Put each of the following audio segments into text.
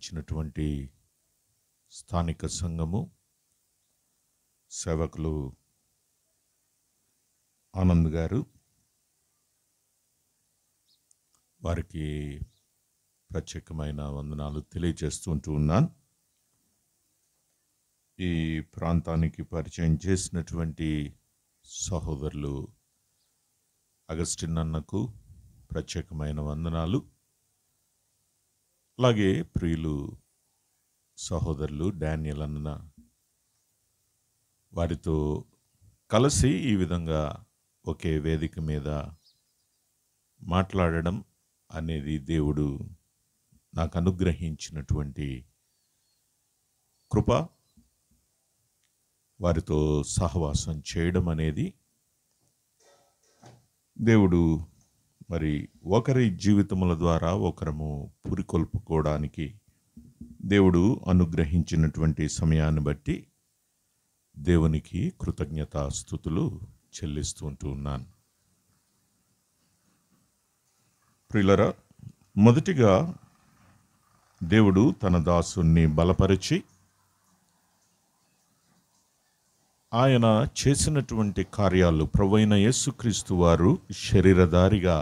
నిర్వహించినటువంటి స్థానిక సంఘము సేవకులు ఆనంద్ గారు వారికి ప్రత్యేకమైన వందనాలు తెలియజేస్తూ ఉంటూ ఉన్నాను ఈ ప్రాంతానికి పరిచయం చేసినటువంటి సహోదరులు అగస్టిన్ అన్నకు ప్రత్యేకమైన వందనాలు అలాగే ప్రియులు సహోదరులు డానియల్ అన్న వారితో కలిసి ఈ విధంగా ఒకే వేదిక మీద మాట్లాడడం అనేది దేవుడు నాకు అనుగ్రహించినటువంటి కృప వారితో సహవాసం చేయడం అనేది దేవుడు మరి ఒకరి జీవితముల ద్వారా ఒకరము పురికొల్పుకోవడానికి దేవుడు అనుగ్రహించినటువంటి సమయాన్ని బట్టి దేవునికి కృతజ్ఞతాస్థుతులు చెల్లిస్తూ ఉంటూ ఉన్నాను ప్రిలరా మొదటిగా దేవుడు తన దాసుణ్ణి బలపరిచి ఆయన చేసినటువంటి కార్యాలు ప్రవైన యేసుక్రీస్తు వారు శరీరధారిగా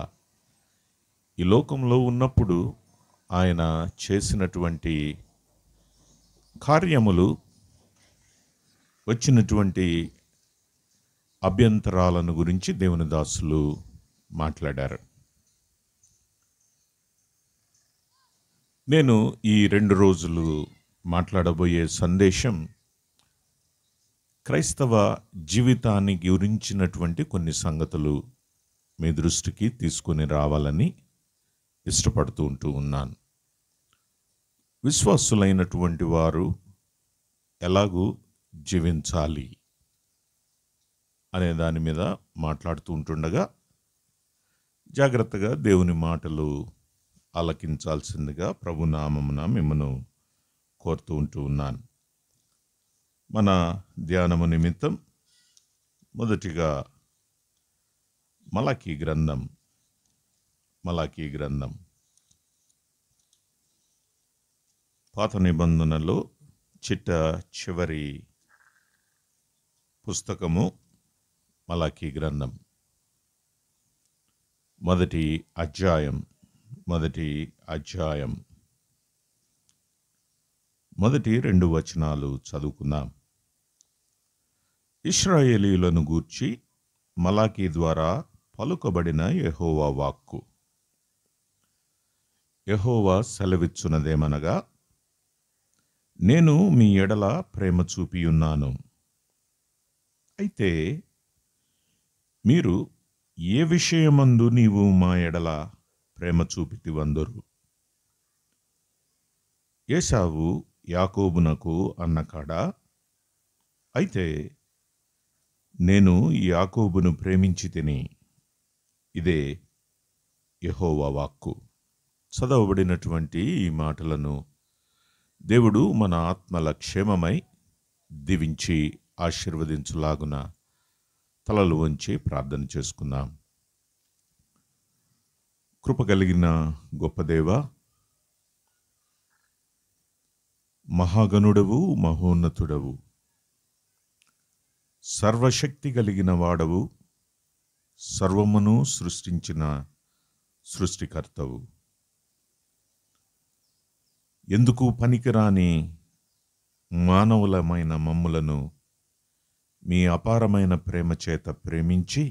ఈ లోకంలో ఉన్నప్పుడు ఆయన చేసినటువంటి కార్యములు వచ్చినటువంటి అభ్యంతరాలను గురించి దేవుని దాసులు మాట్లాడారు నేను ఈ రెండు రోజులు మాట్లాడబోయే సందేశం క్రైస్తవ జీవితాన్ని గురించినటువంటి కొన్ని సంగతులు మీ దృష్టికి తీసుకుని రావాలని ఇష్టపడుతూ ఉంటూ ఉన్నాను విశ్వాసులైనటువంటి వారు ఎలాగూ జీవించాలి అనే దాని మీద మాట్లాడుతూ ఉంటుండగా జాగ్రత్తగా దేవుని మాటలు ఆలకించాల్సిందిగా ప్రభునామమున మిమ్మను కోరుతూ ఉంటూ ఉన్నాను మన ధ్యానము నిమిత్తం మొదటిగా మలకీ గ్రంథం మలాఖీ గ్రంథం పాత నిబంధనలో చిట్ట చివరి పుస్తకము మలాఖీ గ్రంథం మొదటి అధ్యాయం మొదటి అధ్యాయం మొదటి రెండు వచనాలు చదువుకుందాం ఇస్రాయేలీలను గూర్చి మలాఖీ ద్వారా పలుకబడిన యహోవా వాక్కు యహోవా సెలవిచ్చునదేమనగా నేను మీ ఎడల ప్రేమ చూపియున్నాను అయితే మీరు ఏ విషయమందు నీవు మా ఎడల ప్రేమ వందరు ఏసావు యాకోబునకు అన్నకాడా అయితే నేను యాకోబును ప్రేమించి తిని ఇదే యహోవా వాక్కు చదవబడినటువంటి ఈ మాటలను దేవుడు మన ఆత్మల క్షేమమై దివించి ఆశీర్వదించులాగున తలలు వంచి ప్రార్థన చేసుకుందాం కృప కలిగిన గొప్పదేవ మహాగణుడవు మహోన్నతుడవు సర్వశక్తి కలిగిన వాడవు సర్వమును సృష్టించిన సృష్టికర్తవు ఎందుకు పనికిరాని మానవులమైన మమ్ములను మీ అపారమైన ప్రేమ చేత ప్రేమించి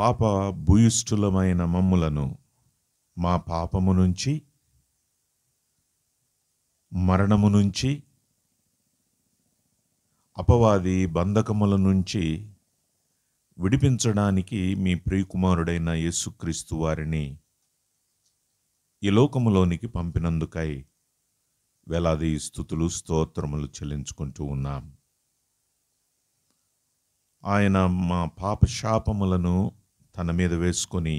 పాప భూయిష్ఠులమైన మమ్ములను మా పాపము నుంచి మరణము నుంచి అపవాది బంధకముల నుంచి విడిపించడానికి మీ ప్రియకుమారుడైన యేసుక్రీస్తు వారిని ఈ లోకములోనికి పంపినందుకై వేలాది స్థుతులు స్తోత్రములు చెల్లించుకుంటూ ఉన్నాం ఆయన మా పాప శాపములను తన మీద వేసుకొని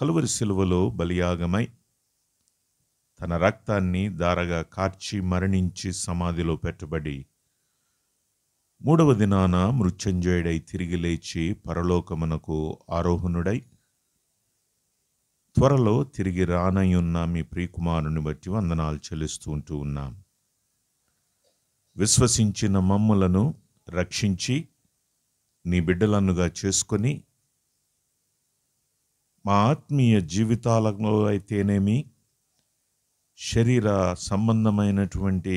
కలువరి శిలువలో బలియాగమై తన రక్తాన్ని దారగా కార్చి మరణించి సమాధిలో పెట్టబడి మూడవ దినాన మృత్యుంజయుడై తిరిగి లేచి పరలోకమునకు ఆరోహణుడై త్వరలో తిరిగి రానయ్యున్న మీ ప్రియకుమారుని బట్టి వందనాలు చెల్లిస్తూ ఉంటూ ఉన్నాం విశ్వసించిన మమ్ములను రక్షించి నీ బిడ్డలన్నుగా చేసుకొని మా ఆత్మీయ జీవితాలలో అయితేనేమి శరీర సంబంధమైనటువంటి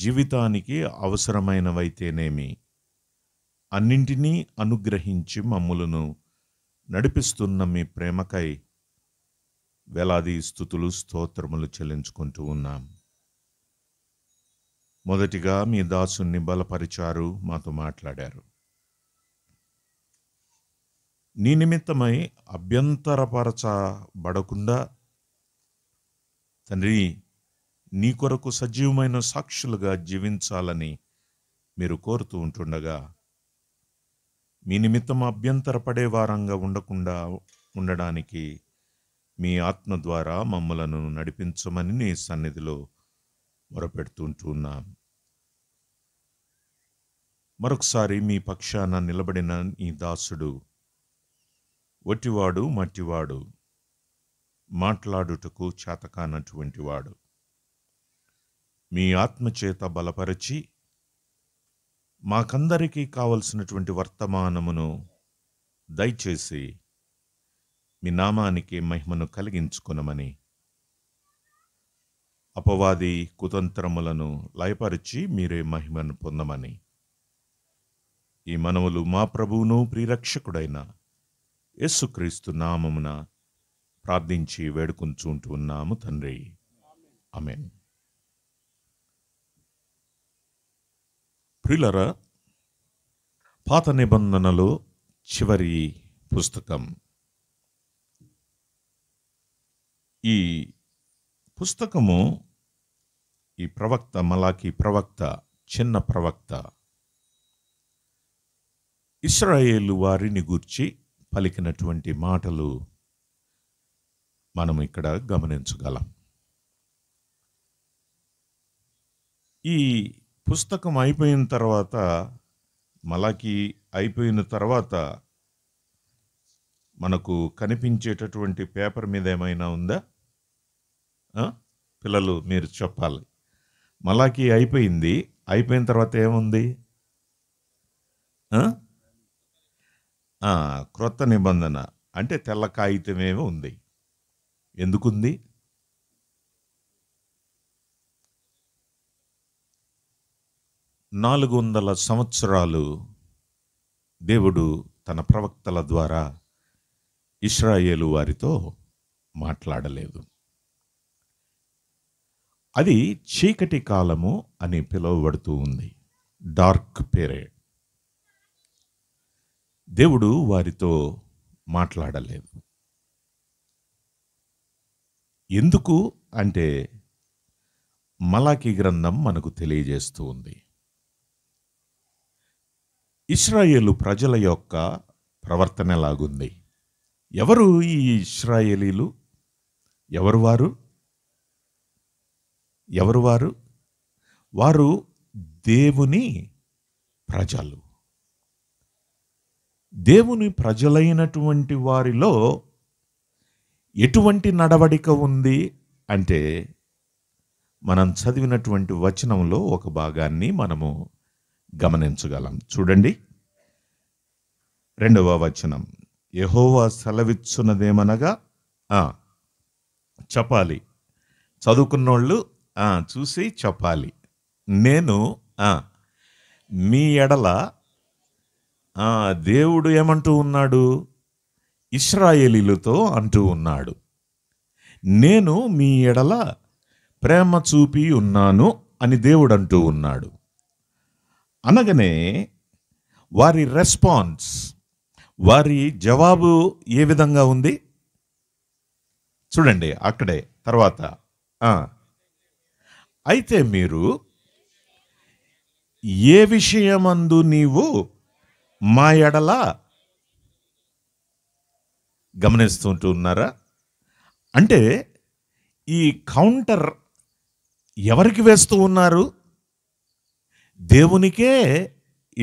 జీవితానికి అవసరమైనవైతేనేమి అన్నింటినీ అనుగ్రహించి మమ్ములను నడిపిస్తున్న మీ ప్రేమకై వేలాది స్థుతులు స్తోత్రములు చెల్లించుకుంటూ ఉన్నాం మొదటిగా మీ దాసుని బలపరిచారు మాతో మాట్లాడారు నీ నిమిత్తమై అభ్యంతరపరచబడకుండా తండ్రి నీ కొరకు సజీవమైన సాక్షులుగా జీవించాలని మీరు కోరుతూ ఉంటుండగా మీ నిమిత్తం అభ్యంతరపడే వారంగా ఉండకుండా ఉండడానికి మీ ఆత్మ ద్వారా మమ్మలను నడిపించమని నీ సన్నిధిలో మొరపెడుతుంటున్నాం మరొకసారి మీ పక్షాన నిలబడిన నీ దాసుడు ఒట్టివాడు మట్టివాడు మాట్లాడుటకు వాడు మీ ఆత్మచేత బలపరిచి మాకందరికీ కావలసినటువంటి వర్తమానమును దయచేసి మీ నామానికి మహిమను కలిగించుకునమని అపవాది కుతంత్రములను లయపరిచి మీరే మహిమను పొందమని ఈ మనవులు మా ప్రభువును ప్రిరక్షకుడైన యేసుక్రీస్తు నామమున ప్రార్థించి వేడుకుంటూ ఉన్నాము తండ్రి అమెన్ ప్రిలరా పాత నిబంధనలు చివరి పుస్తకం ఈ పుస్తకము ఈ ప్రవక్త మలాకి ప్రవక్త చిన్న ప్రవక్త ఇస్రాయేలు వారిని గూర్చి పలికినటువంటి మాటలు మనం ఇక్కడ గమనించగలం ఈ పుస్తకం అయిపోయిన తర్వాత మలాకి అయిపోయిన తర్వాత మనకు కనిపించేటటువంటి పేపర్ మీద ఏమైనా ఉందా పిల్లలు మీరు చెప్పాలి మలాకి అయిపోయింది అయిపోయిన తర్వాత ఏముంది క్రొత్త నిబంధన అంటే తెల్ల కాగితమేమో ఉంది ఎందుకుంది నాలుగు వందల సంవత్సరాలు దేవుడు తన ప్రవక్తల ద్వారా ఇస్రాయేలు వారితో మాట్లాడలేదు అది చీకటి కాలము అని పిలువబడుతూ ఉంది డార్క్ పేరే దేవుడు వారితో మాట్లాడలేదు ఎందుకు అంటే మలాకి గ్రంథం మనకు తెలియజేస్తూ ఉంది ఇస్రాయేలు ప్రజల యొక్క ప్రవర్తన ఎలాగుంది ఎవరు ఈ ఇస్రాయేలీలు ఎవరు వారు ఎవరు వారు వారు దేవుని ప్రజలు దేవుని ప్రజలైనటువంటి వారిలో ఎటువంటి నడవడిక ఉంది అంటే మనం చదివినటువంటి వచనంలో ఒక భాగాన్ని మనము గమనించగలం చూడండి రెండవ వచనం యహోవా సెలవిచ్చున్నదేమనగా చెప్పాలి చదువుకున్నోళ్ళు చూసి చెప్పాలి నేను మీ ఎడల దేవుడు ఏమంటూ ఉన్నాడు ఇస్రాయేలీలతో అంటూ ఉన్నాడు నేను మీ ఎడల ప్రేమ చూపి ఉన్నాను అని దేవుడు అంటూ ఉన్నాడు అనగానే వారి రెస్పాన్స్ వారి జవాబు ఏ విధంగా ఉంది చూడండి అక్కడే తర్వాత అయితే మీరు ఏ విషయమందు నీవు మా ఎడల ఉన్నారా అంటే ఈ కౌంటర్ ఎవరికి వేస్తూ ఉన్నారు దేవునికే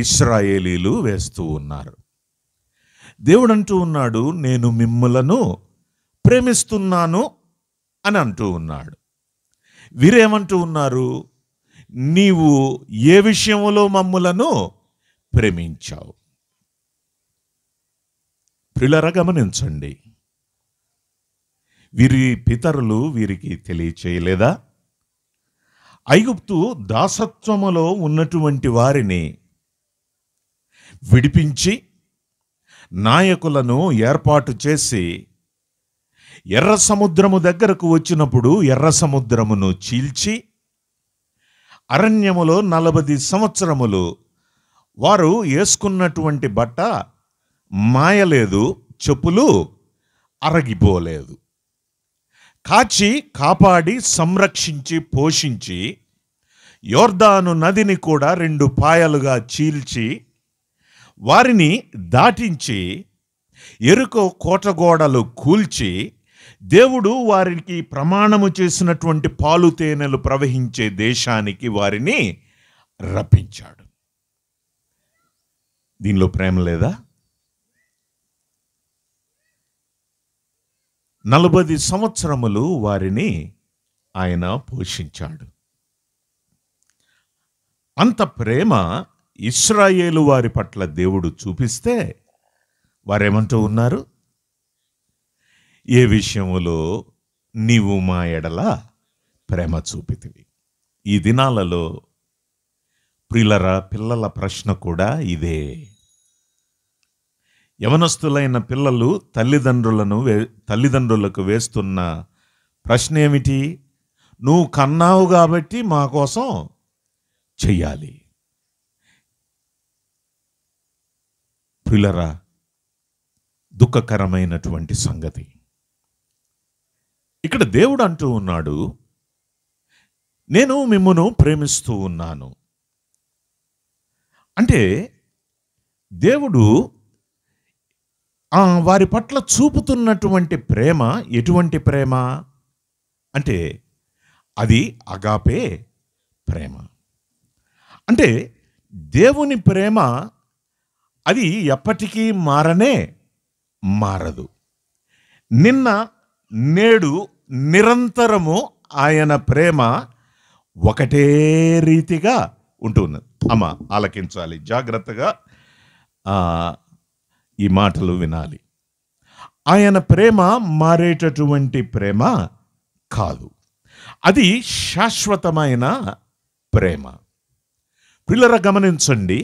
ఇస్రాయేలీలు వేస్తూ ఉన్నారు దేవుడు అంటూ ఉన్నాడు నేను మిమ్మలను ప్రేమిస్తున్నాను అని అంటూ ఉన్నాడు వీరేమంటూ ఉన్నారు నీవు ఏ విషయంలో మమ్ములను ప్రేమించావు ప్రిలర గమనించండి వీరి పితరులు వీరికి తెలియచేయలేదా ఐగుప్తు దాసత్వములో ఉన్నటువంటి వారిని విడిపించి నాయకులను ఏర్పాటు చేసి ఎర్ర సముద్రము దగ్గరకు వచ్చినప్పుడు ఎర్ర సముద్రమును చీల్చి అరణ్యములో నలభై సంవత్సరములు వారు వేసుకున్నటువంటి బట్ట మాయలేదు చెప్పులు అరగిపోలేదు కాచి కాపాడి సంరక్షించి పోషించి యోర్దాను నదిని కూడా రెండు పాయలుగా చీల్చి వారిని దాటించి ఎరుకు కోటగోడలు కూల్చి దేవుడు వారికి ప్రమాణము చేసినటువంటి పాలు తేనెలు ప్రవహించే దేశానికి వారిని రప్పించాడు దీనిలో ప్రేమ లేదా నలభై సంవత్సరములు వారిని ఆయన పోషించాడు అంత ప్రేమ ఇస్రాయేలు వారి పట్ల దేవుడు చూపిస్తే వారేమంటూ ఉన్నారు ఏ విషయములో నీవు మా ఎడల ప్రేమ చూపితివి ఈ దినాలలో ప్రిలర పిల్లల ప్రశ్న కూడా ఇదే యవనస్తులైన పిల్లలు తల్లిదండ్రులను వే తల్లిదండ్రులకు వేస్తున్న ప్రశ్న ఏమిటి నువ్వు కన్నావు కాబట్టి మా కోసం చెయ్యాలి పిల్లరా దుఃఖకరమైనటువంటి సంగతి ఇక్కడ దేవుడు అంటూ ఉన్నాడు నేను మిమ్మను ప్రేమిస్తూ ఉన్నాను అంటే దేవుడు వారి పట్ల చూపుతున్నటువంటి ప్రేమ ఎటువంటి ప్రేమ అంటే అది అగాపే ప్రేమ అంటే దేవుని ప్రేమ అది ఎప్పటికీ మారనే మారదు నిన్న నేడు నిరంతరము ఆయన ప్రేమ ఒకటే రీతిగా ఉంటుంది అమ్మ ఆలకించాలి జాగ్రత్తగా ఈ మాటలు వినాలి ఆయన ప్రేమ మారేటటువంటి ప్రేమ కాదు అది శాశ్వతమైన ప్రేమ పిల్లర గమనించండి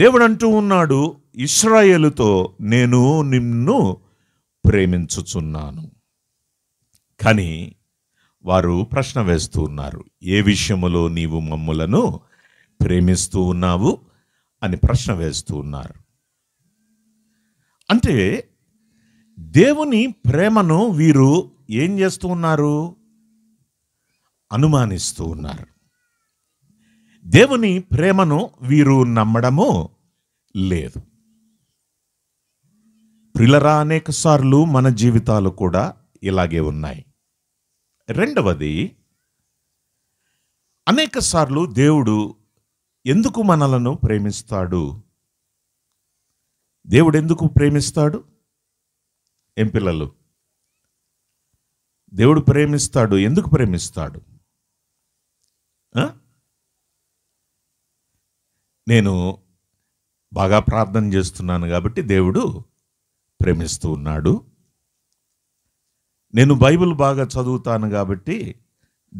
దేవుడు అంటూ ఉన్నాడు ఇస్రాయేలుతో నేను నిన్ను ప్రేమించుచున్నాను కానీ వారు ప్రశ్న వేస్తూ ఉన్నారు ఏ విషయములో నీవు మమ్ములను ప్రేమిస్తూ ఉన్నావు అని ప్రశ్న వేస్తూ ఉన్నారు అంటే దేవుని ప్రేమను వీరు ఏం చేస్తూ ఉన్నారు అనుమానిస్తూ ఉన్నారు దేవుని ప్రేమను వీరు నమ్మడము లేదు ప్రిలరా అనేక సార్లు మన జీవితాలు కూడా ఇలాగే ఉన్నాయి రెండవది అనేక సార్లు దేవుడు ఎందుకు మనలను ప్రేమిస్తాడు దేవుడు ఎందుకు ప్రేమిస్తాడు ఎంపిల్లలు దేవుడు ప్రేమిస్తాడు ఎందుకు ప్రేమిస్తాడు నేను బాగా ప్రార్థన చేస్తున్నాను కాబట్టి దేవుడు ప్రేమిస్తూ ఉన్నాడు నేను బైబిల్ బాగా చదువుతాను కాబట్టి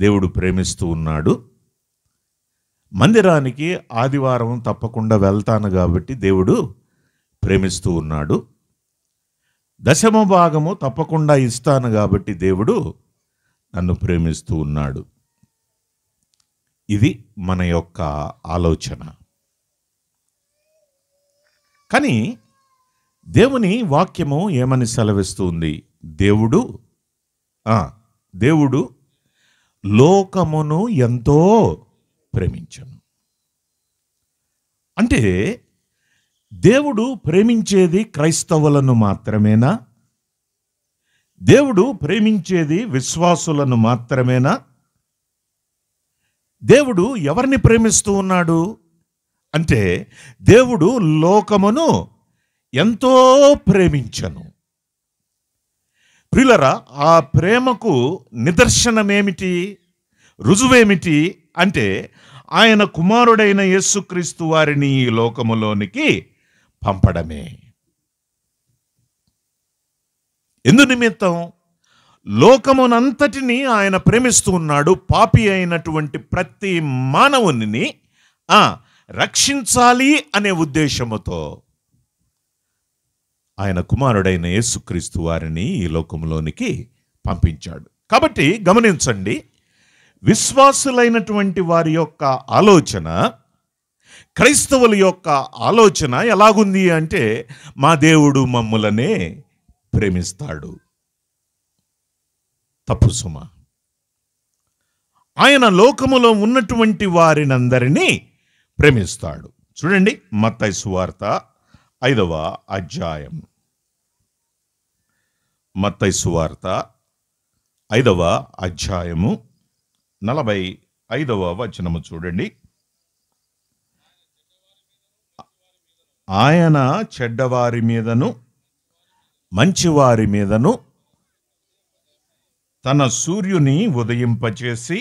దేవుడు ప్రేమిస్తూ ఉన్నాడు మందిరానికి ఆదివారం తప్పకుండా వెళ్తాను కాబట్టి దేవుడు ప్రేమిస్తూ ఉన్నాడు దశమ భాగము తప్పకుండా ఇస్తాను కాబట్టి దేవుడు నన్ను ప్రేమిస్తూ ఉన్నాడు ఇది మన యొక్క ఆలోచన కానీ దేవుని వాక్యము ఏమని సెలవిస్తుంది దేవుడు దేవుడు లోకమును ఎంతో ప్రేమించను అంటే దేవుడు ప్రేమించేది క్రైస్తవులను మాత్రమేనా దేవుడు ప్రేమించేది విశ్వాసులను మాత్రమేనా దేవుడు ఎవరిని ప్రేమిస్తూ ఉన్నాడు అంటే దేవుడు లోకమును ఎంతో ప్రేమించను ప్రిలరా ఆ ప్రేమకు నిదర్శనమేమిటి రుజువేమిటి అంటే ఆయన కుమారుడైన యేసుక్రీస్తు వారిని ఈ లోకములోనికి పంపడమే ఎందు నిమిత్తం లోకమునంతటినీ ఆయన ప్రేమిస్తూ ఉన్నాడు పాపి అయినటువంటి ప్రతి మానవుని రక్షించాలి అనే ఉద్దేశముతో ఆయన కుమారుడైన యేసుక్రీస్తు వారిని ఈ లోకంలోనికి పంపించాడు కాబట్టి గమనించండి విశ్వాసులైనటువంటి వారి యొక్క ఆలోచన క్రైస్తవుల యొక్క ఆలోచన ఎలాగుంది అంటే మా దేవుడు మమ్ములనే ప్రేమిస్తాడు తప్పు సుమ ఆయన లోకములో ఉన్నటువంటి వారినందరినీ ప్రేమిస్తాడు చూడండి మత్తై సువార్త ఐదవ అధ్యాయం మత్తై సువార్త ఐదవ అధ్యాయము నలభై ఐదవ వచనము చూడండి ఆయన చెడ్డవారి మీదను మంచివారి మీదను తన సూర్యుని ఉదయింపచేసి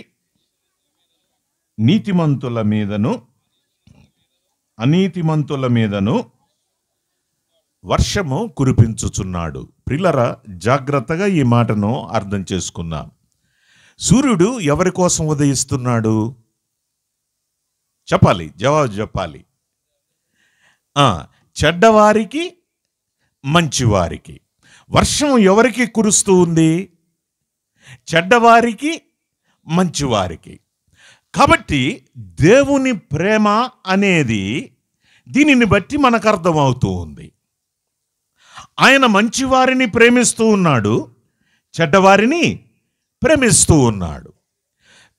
నీతిమంతుల మీదను అనీతిమంతుల మీదను వర్షము కురిపించుచున్నాడు పిల్లర జాగ్రత్తగా ఈ మాటను అర్థం చేసుకుందాం సూర్యుడు ఎవరి కోసం ఉదయిస్తున్నాడు చెప్పాలి జవాబు చెప్పాలి చెడ్డవారికి మంచివారికి వర్షం ఎవరికి కురుస్తూ ఉంది చెడ్డవారికి మంచివారికి కాబట్టి దేవుని ప్రేమ అనేది దీనిని బట్టి మనకు అర్థమవుతూ ఉంది ఆయన మంచివారిని ప్రేమిస్తూ ఉన్నాడు చెడ్డవారిని ప్రేమిస్తూ ఉన్నాడు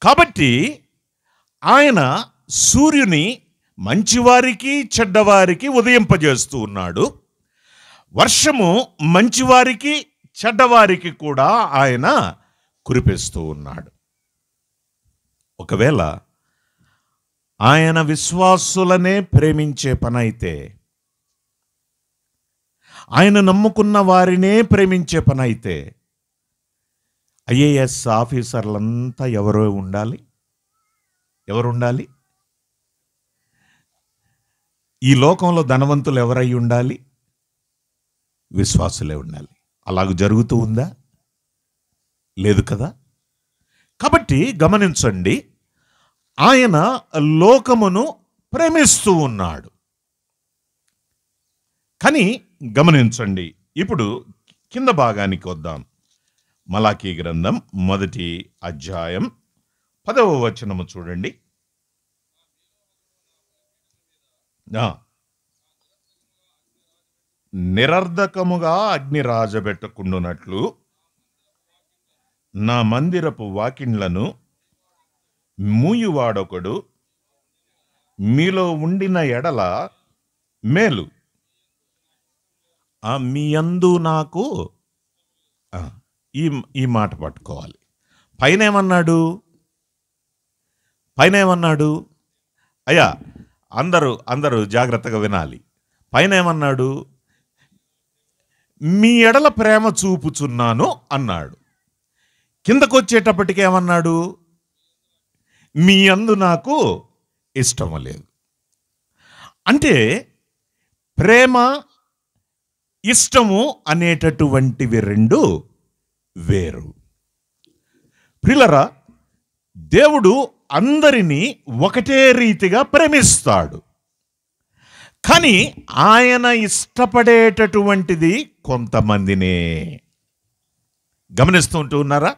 కాబట్టి ఆయన సూర్యుని మంచివారికి చెడ్డవారికి ఉదయింపజేస్తూ ఉన్నాడు వర్షము మంచివారికి చెడ్డవారికి కూడా ఆయన కురిపిస్తూ ఉన్నాడు ఒకవేళ ఆయన విశ్వాసులనే ప్రేమించే పనైతే ఆయన నమ్ముకున్న వారినే ప్రేమించే పనైతే ఐఏఎస్ ఆఫీసర్లంతా ఎవరో ఉండాలి ఎవరు ఉండాలి ఈ లోకంలో ధనవంతులు ఎవరై ఉండాలి విశ్వాసులే ఉండాలి అలాగ జరుగుతూ ఉందా లేదు కదా కాబట్టి గమనించండి ఆయన లోకమును ప్రేమిస్తూ ఉన్నాడు కానీ గమనించండి ఇప్పుడు కింద భాగానికి వద్దాం మలాఖీ గ్రంథం మొదటి అధ్యాయం పదవ వచనము చూడండి నిరర్ధకముగా అగ్ని రాజబెట్టకుండునట్లు నా మందిరపు వాకిండ్లను మూయువాడొకడు మీలో ఉండిన ఎడల మేలు మీ అందు నాకు ఈ ఈ మాట పట్టుకోవాలి పైన ఏమన్నాడు పైన ఏమన్నాడు అయ్యా అందరూ అందరూ జాగ్రత్తగా వినాలి పైన ఏమన్నాడు మీ ఎడల ప్రేమ చూపుచున్నాను అన్నాడు కిందకొచ్చేటప్పటికి ఏమన్నాడు మీ అందు నాకు ఇష్టం లేదు అంటే ప్రేమ ఇష్టము అనేటటువంటివి రెండు వేరు ప్రిలరా దేవుడు అందరినీ ఒకటే రీతిగా ప్రేమిస్తాడు కానీ ఆయన ఇష్టపడేటటువంటిది కొంతమందినే గమనిస్తుంటూ ఉన్నారా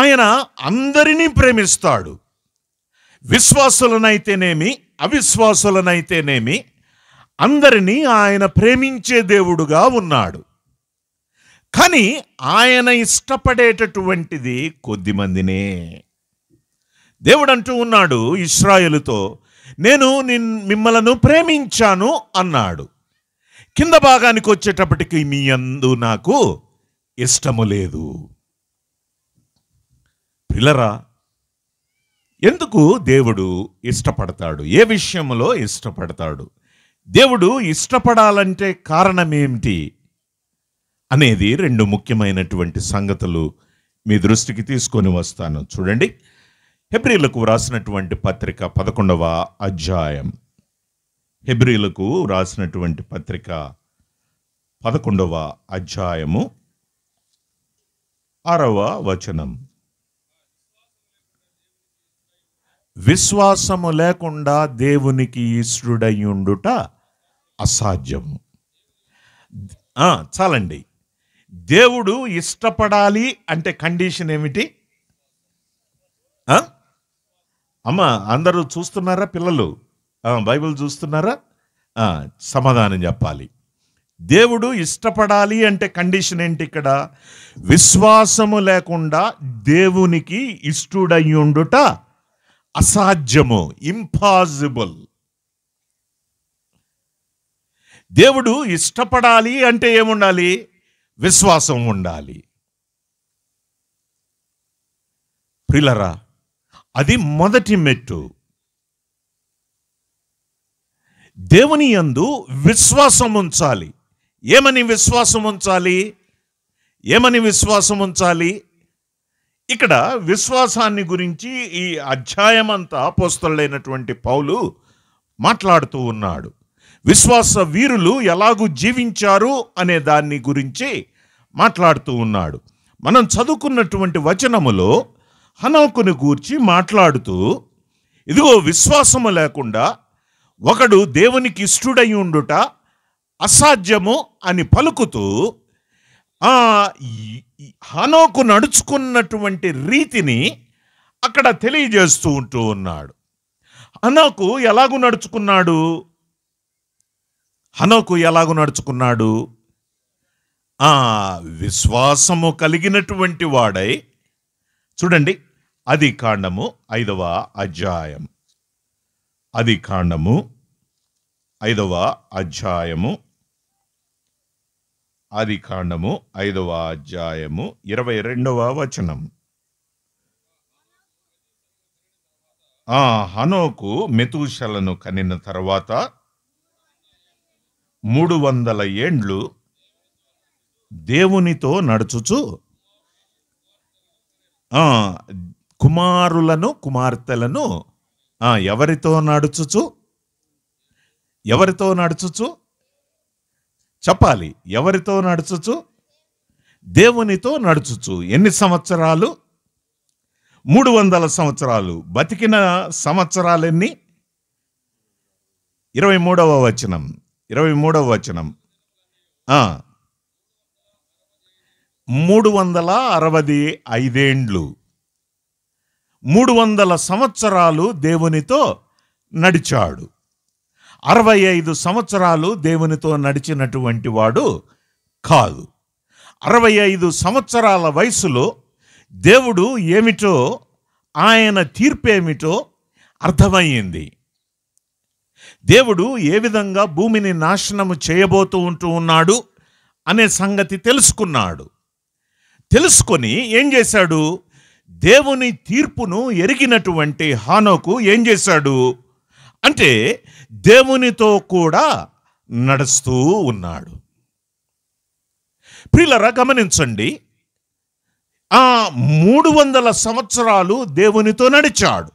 ఆయన అందరినీ ప్రేమిస్తాడు విశ్వాసులనైతేనేమి అవిశ్వాసులనైతేనేమి అందరినీ ఆయన ప్రేమించే దేవుడుగా ఉన్నాడు కానీ ఆయన ఇష్టపడేటటువంటిది కొద్దిమందినే దేవుడు అంటూ ఉన్నాడు ఇస్రాయలుతో నేను నిన్ మిమ్మలను ప్రేమించాను అన్నాడు కింద భాగానికి వచ్చేటప్పటికి మీ అందు నాకు ఇష్టము లేదు పిల్లరా ఎందుకు దేవుడు ఇష్టపడతాడు ఏ విషయంలో ఇష్టపడతాడు దేవుడు ఇష్టపడాలంటే కారణమేమిటి అనేది రెండు ముఖ్యమైనటువంటి సంగతులు మీ దృష్టికి తీసుకొని వస్తాను చూడండి హెబ్రిలకు వ్రాసినటువంటి పత్రిక పదకొండవ అధ్యాయం హెబ్రిలకు వ్రాసినటువంటి పత్రిక పదకొండవ అధ్యాయము ఆరవ వచనం విశ్వాసము లేకుండా దేవునికి ఈశ్వరుడయ్యుండుట అసాధ్యము చాలండి దేవుడు ఇష్టపడాలి అంటే కండిషన్ ఏమిటి అమ్మ అందరూ చూస్తున్నారా పిల్లలు బైబిల్ చూస్తున్నారా సమాధానం చెప్పాలి దేవుడు ఇష్టపడాలి అంటే కండిషన్ ఏంటి ఇక్కడ విశ్వాసము లేకుండా దేవునికి ఇష్టడయ్యుండుట అసాధ్యము ఇంపాసిబుల్ దేవుడు ఇష్టపడాలి అంటే ఏముండాలి విశ్వాసం ఉండాలి ప్రిలరా అది మొదటి మెట్టు దేవుని యందు విశ్వాసం ఉంచాలి ఏమని విశ్వాసం ఉంచాలి ఏమని విశ్వాసం ఉంచాలి ఇక్కడ విశ్వాసాన్ని గురించి ఈ అధ్యాయం అంతా పోస్తలైనటువంటి పౌలు మాట్లాడుతూ ఉన్నాడు విశ్వాస వీరులు ఎలాగూ జీవించారు అనే దాన్ని గురించి మాట్లాడుతూ ఉన్నాడు మనం చదువుకున్నటువంటి వచనములో హనోకును గూర్చి మాట్లాడుతూ ఇదిగో విశ్వాసము లేకుండా ఒకడు దేవునికి ఇష్టడై ఉండుట అసాధ్యము అని పలుకుతూ హనోకు నడుచుకున్నటువంటి రీతిని అక్కడ తెలియజేస్తూ ఉంటూ ఉన్నాడు హనోకు ఎలాగూ నడుచుకున్నాడు హనోకు ఎలాగూ నడుచుకున్నాడు విశ్వాసము కలిగినటువంటి వాడై చూడండి అది కాండము ఐదవ అధ్యాయం అది కాండము ఐదవ అధ్యాయము అది కాండము ఐదవ అధ్యాయము ఇరవై రెండవ వచనం ఆ హనోకు మెతుశలను కనిన తర్వాత మూడు వందల ఏండ్లు దేవునితో నడుచుచు కుమారులను కుమార్తెలను ఎవరితో నడుచుచు ఎవరితో నడుచుచు చెప్పాలి ఎవరితో నడుచుచు దేవునితో నడుచుచు ఎన్ని సంవత్సరాలు మూడు వందల సంవత్సరాలు బతికిన సంవత్సరాలన్నీ ఇరవై మూడవ వచనం ఇరవై మూడవ వచనం మూడు వందల అరవది ఐదేండ్లు మూడు వందల సంవత్సరాలు దేవునితో నడిచాడు అరవై ఐదు సంవత్సరాలు దేవునితో నడిచినటువంటి వాడు కాదు అరవై ఐదు సంవత్సరాల వయసులో దేవుడు ఏమిటో ఆయన తీర్పేమిటో అర్థమయ్యింది దేవుడు ఏ విధంగా భూమిని నాశనము చేయబోతూ ఉంటూ ఉన్నాడు అనే సంగతి తెలుసుకున్నాడు తెలుసుకొని ఏం చేశాడు దేవుని తీర్పును ఎరిగినటువంటి హానోకు ఏం చేశాడు అంటే దేవునితో కూడా నడుస్తూ ఉన్నాడు ప్రిలరా గమనించండి ఆ మూడు వందల సంవత్సరాలు దేవునితో నడిచాడు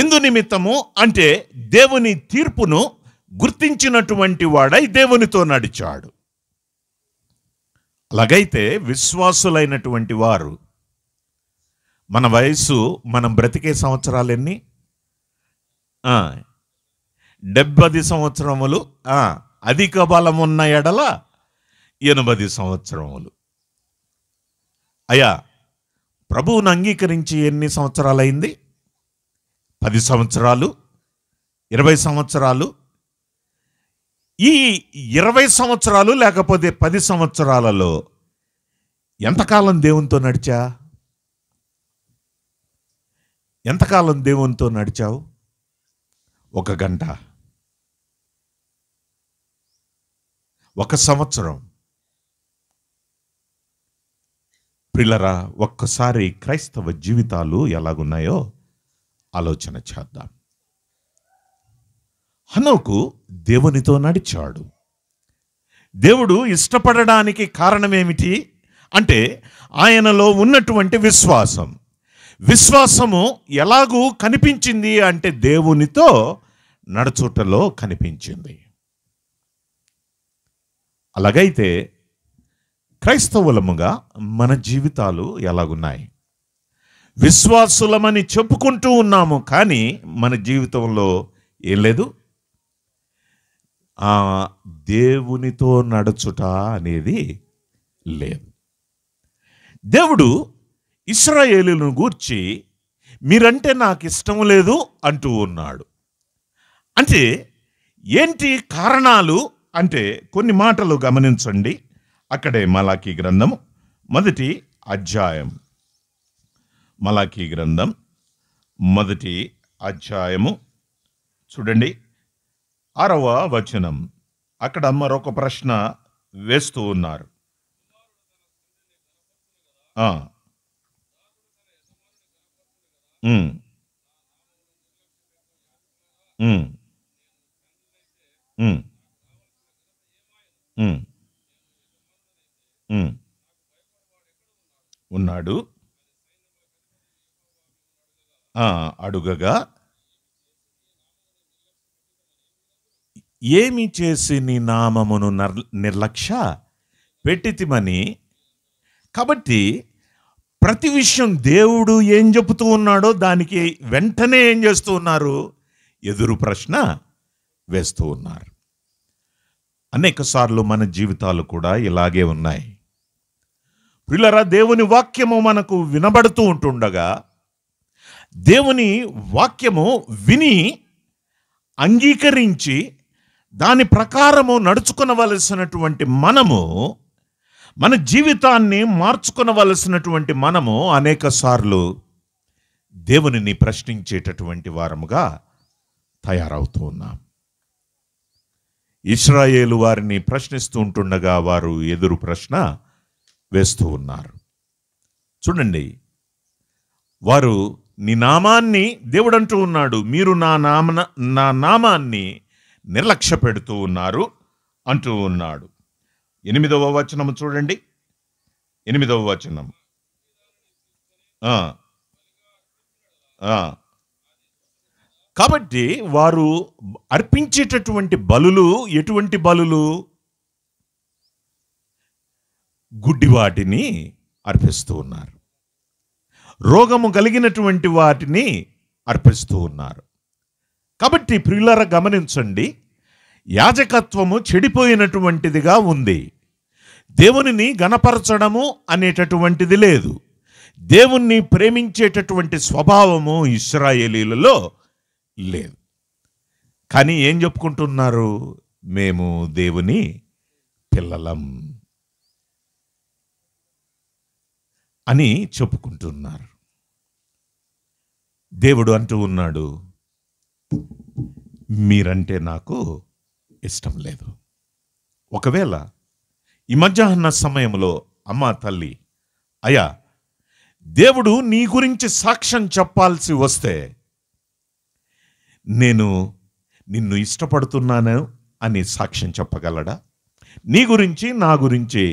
ఎందు నిమిత్తము అంటే దేవుని తీర్పును గుర్తించినటువంటి వాడై దేవునితో నడిచాడు అలాగైతే విశ్వాసులైనటువంటి వారు మన వయసు మనం బ్రతికే సంవత్సరాలు ఎన్ని డెబ్బది సంవత్సరములు అధిక బలం ఉన్న ఎడల ఎనభై సంవత్సరములు అయ్యా ప్రభువును అంగీకరించి ఎన్ని సంవత్సరాలైంది పది సంవత్సరాలు ఇరవై సంవత్సరాలు ఈ ఇరవై సంవత్సరాలు లేకపోతే పది సంవత్సరాలలో ఎంతకాలం దేవునితో నడిచా ఎంతకాలం దేవునితో నడిచావు ఒక గంట ఒక సంవత్సరం పిల్లరా ఒక్కసారి క్రైస్తవ జీవితాలు ఎలాగున్నాయో ఆలోచన చేద్దాం హనోకు దేవునితో నడిచాడు దేవుడు ఇష్టపడడానికి కారణమేమిటి అంటే ఆయనలో ఉన్నటువంటి విశ్వాసం విశ్వాసము ఎలాగూ కనిపించింది అంటే దేవునితో నడుచుటలో కనిపించింది అలాగైతే క్రైస్తవులముగా మన జీవితాలు ఎలాగున్నాయి విశ్వాసులమని చెప్పుకుంటూ ఉన్నాము కానీ మన జీవితంలో ఏం లేదు దేవునితో నడుచుట అనేది లేదు దేవుడు ఇస్రాయేలును గూర్చి మీరంటే నాకు ఇష్టం లేదు అంటూ ఉన్నాడు అంటే ఏంటి కారణాలు అంటే కొన్ని మాటలు గమనించండి అక్కడే మలాఖీ గ్రంథము మొదటి అధ్యాయం మలాఖీ గ్రంథం మొదటి అధ్యాయము చూడండి ఆరవ వచనం అక్కడ మరొక ప్రశ్న వేస్తూ ఉన్నారు ఉన్నాడు అడుగగా ఏమి చేసి నీ నామమును నిర్లక్ష్య పెట్టితిమని కాబట్టి ప్రతి విషయం దేవుడు ఏం చెబుతూ ఉన్నాడో దానికి వెంటనే ఏం చేస్తూ ఉన్నారు ఎదురు ప్రశ్న వేస్తూ ఉన్నారు అనేకసార్లు మన జీవితాలు కూడా ఇలాగే ఉన్నాయి పిల్లరా దేవుని వాక్యము మనకు వినబడుతూ ఉంటుండగా దేవుని వాక్యము విని అంగీకరించి దాని ప్రకారము నడుచుకునవలసినటువంటి మనము మన జీవితాన్ని మార్చుకునవలసినటువంటి మనము అనేక సార్లు దేవునిని ప్రశ్నించేటటువంటి వారముగా తయారవుతూ ఉన్నాం ఇస్రాయేలు వారిని ప్రశ్నిస్తూ ఉంటుండగా వారు ఎదురు ప్రశ్న వేస్తూ ఉన్నారు చూడండి వారు నీ నామాన్ని దేవుడు అంటూ ఉన్నాడు మీరు నా నామ నా నామాన్ని నిర్లక్ష్య పెడుతూ ఉన్నారు అంటూ ఉన్నాడు ఎనిమిదవ వచనము చూడండి ఎనిమిదవ వచనం కాబట్టి వారు అర్పించేటటువంటి బలులు ఎటువంటి బలులు గుడ్డి వాటిని అర్పిస్తూ ఉన్నారు రోగము కలిగినటువంటి వాటిని అర్పిస్తూ ఉన్నారు కాబట్టి ప్రియులర గమనించండి యాజకత్వము చెడిపోయినటువంటిదిగా ఉంది దేవునిని గణపరచడము అనేటటువంటిది లేదు దేవుణ్ణి ప్రేమించేటటువంటి స్వభావము ఇస్రాయేలీలలో లేదు కానీ ఏం చెప్పుకుంటున్నారు మేము దేవుని పిల్లలం అని చెప్పుకుంటున్నారు దేవుడు అంటూ ఉన్నాడు మీరంటే నాకు ఇష్టం లేదు ఒకవేళ ఈ మధ్యాహ్న సమయంలో అమ్మ తల్లి అయ్యా దేవుడు నీ గురించి సాక్ష్యం చెప్పాల్సి వస్తే నేను నిన్ను ఇష్టపడుతున్నాను అని సాక్ష్యం చెప్పగలడా నీ గురించి నా గురించి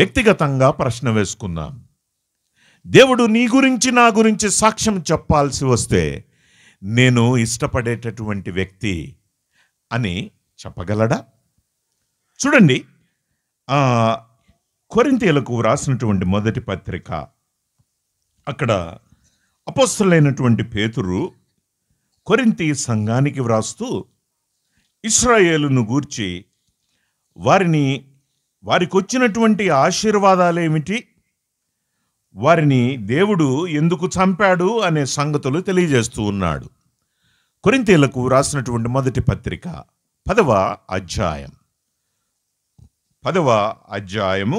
వ్యక్తిగతంగా ప్రశ్న వేసుకుందాం దేవుడు నీ గురించి నా గురించి సాక్ష్యం చెప్పాల్సి వస్తే నేను ఇష్టపడేటటువంటి వ్యక్తి అని చెప్పగలడా చూడండి కొరింతీలకు వ్రాసినటువంటి మొదటి పత్రిక అక్కడ అపస్తులైనటువంటి పేతురు కొరింతి సంఘానికి వ్రాస్తూ ఇస్రాయేలును గూర్చి వారిని వారికి వచ్చినటువంటి ఆశీర్వాదాలేమిటి వారిని దేవుడు ఎందుకు చంపాడు అనే సంగతులు తెలియజేస్తూ ఉన్నాడు కొరింతీలకు రాసినటువంటి మొదటి పత్రిక పదవ అధ్యాయం పదవ అధ్యాయము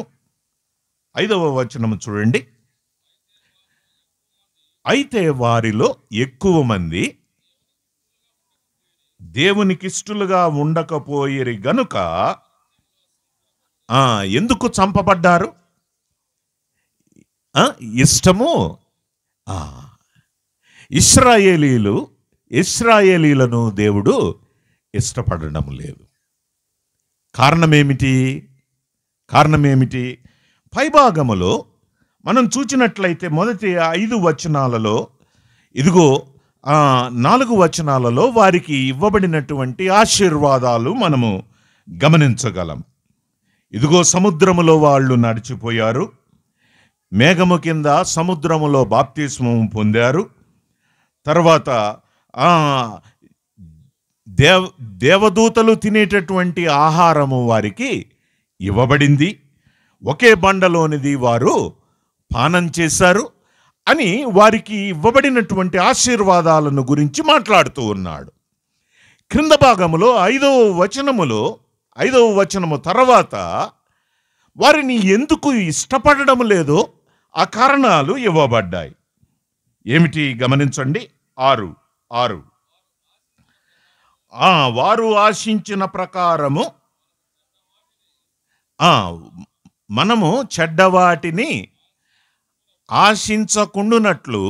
ఐదవ వచనము చూడండి అయితే వారిలో ఎక్కువ మంది దేవునికిష్టులుగా ఉండకపోయిరి గనుక ఎందుకు చంపబడ్డారు ఇష్టము ఇస్రాయేలీలు ఇస్రాయేలీలను దేవుడు ఇష్టపడడం లేదు కారణమేమిటి కారణం ఏమిటి పైభాగములో మనం చూచినట్లయితే మొదటి ఐదు వచనాలలో ఇదిగో నాలుగు వచనాలలో వారికి ఇవ్వబడినటువంటి ఆశీర్వాదాలు మనము గమనించగలం ఇదిగో సముద్రములో వాళ్ళు నడిచిపోయారు మేఘము కింద సముద్రములో బాప్తిస్మం పొందారు తర్వాత దేవ దేవదూతలు తినేటటువంటి ఆహారము వారికి ఇవ్వబడింది ఒకే బండలోనిది వారు పానం చేశారు అని వారికి ఇవ్వబడినటువంటి ఆశీర్వాదాలను గురించి మాట్లాడుతూ ఉన్నాడు క్రింద భాగములో ఐదవ వచనములో ఐదవ వచనము తర్వాత వారిని ఎందుకు ఇష్టపడడం లేదో ఆ కారణాలు ఇవ్వబడ్డాయి ఏమిటి గమనించండి ఆరు ఆరు వారు ఆశించిన ప్రకారము మనము చెడ్డవాటిని ఆశించకుండునట్లు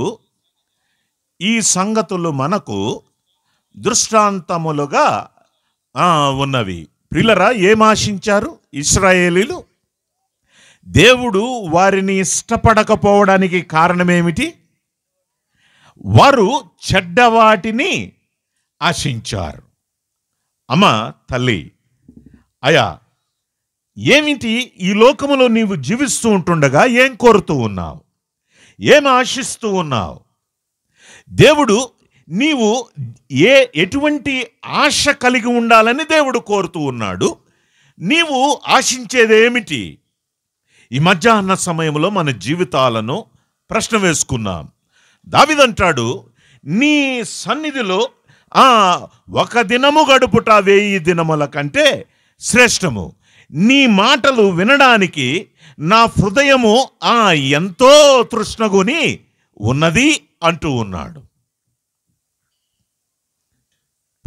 ఈ సంగతులు మనకు దృష్టాంతములుగా ఉన్నవి ప్రిలరా ఏమాశించారు ఇస్రాయేలీలు దేవుడు వారిని ఇష్టపడకపోవడానికి కారణమేమిటి వారు చెడ్డవాటిని ఆశించారు అమ్మ తల్లి అయా ఏమిటి ఈ లోకములో నీవు జీవిస్తూ ఉంటుండగా ఏం కోరుతూ ఉన్నావు ఏం ఆశిస్తూ ఉన్నావు దేవుడు నీవు ఏ ఎటువంటి ఆశ కలిగి ఉండాలని దేవుడు కోరుతూ ఉన్నాడు నీవు ఆశించేదేమిటి ఈ మధ్యాహ్న సమయంలో మన జీవితాలను ప్రశ్న వేసుకున్నాం దావిదంటాడు నీ సన్నిధిలో ఒక దినము గడుపుట వేయి దినముల కంటే శ్రేష్టము నీ మాటలు వినడానికి నా హృదయము ఆ ఎంతో తృష్ణగుని ఉన్నది అంటూ ఉన్నాడు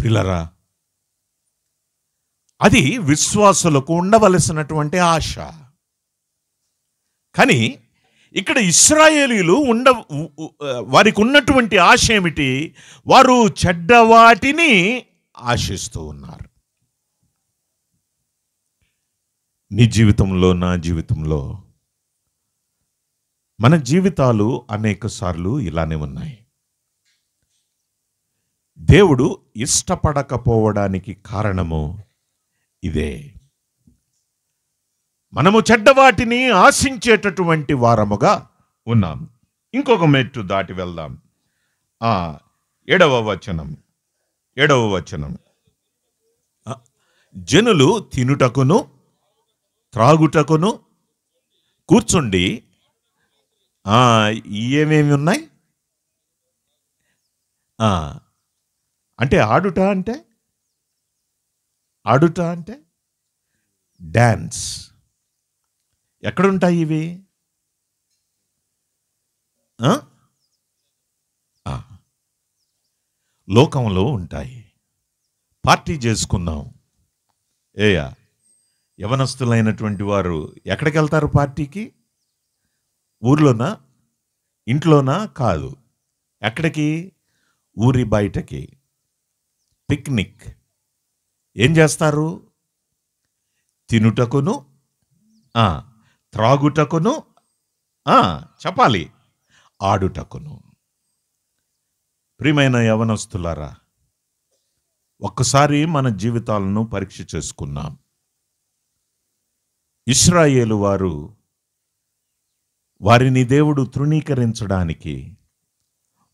పిల్లరా అది విశ్వాసులకు ఉండవలసినటువంటి ఆశ కానీ ఇక్కడ ఇస్రాయేలీలు ఉండ వారికి ఉన్నటువంటి ఆశ ఏమిటి వారు చెడ్డవాటిని ఆశిస్తూ ఉన్నారు నీ జీవితంలో నా జీవితంలో మన జీవితాలు అనేక సార్లు ఇలానే ఉన్నాయి దేవుడు ఇష్టపడకపోవడానికి కారణము ఇదే మనము చెడ్డవాటిని ఆశించేటటువంటి వారముగా ఉన్నాం ఇంకొక మెట్టు దాటి వెళ్దాం ఏడవ వచనం ఏడవ వచనం జనులు తినుటకును త్రాగుటకును కూర్చుండి ఏమేమి ఉన్నాయి అంటే ఆడుట అంటే ఆడుట అంటే డ్యాన్స్ ఎక్కడుంటాయి ఇవి లోకంలో ఉంటాయి పార్టీ చేసుకుందాం ఏయా యవనస్తులైనటువంటి వారు ఎక్కడికి వెళ్తారు పార్టీకి ఊర్లోనా ఇంట్లోనా కాదు ఎక్కడికి ఊరి బయటకి పిక్నిక్ ఏం చేస్తారు తినుటకును త్రాగుటకును చెప్పాలి ఆడుటకును ప్రియమైన యవనస్తులారా ఒక్కసారి మన జీవితాలను పరీక్ష చేసుకున్నాం ఇస్రాయేలు వారు వారిని దేవుడు తృణీకరించడానికి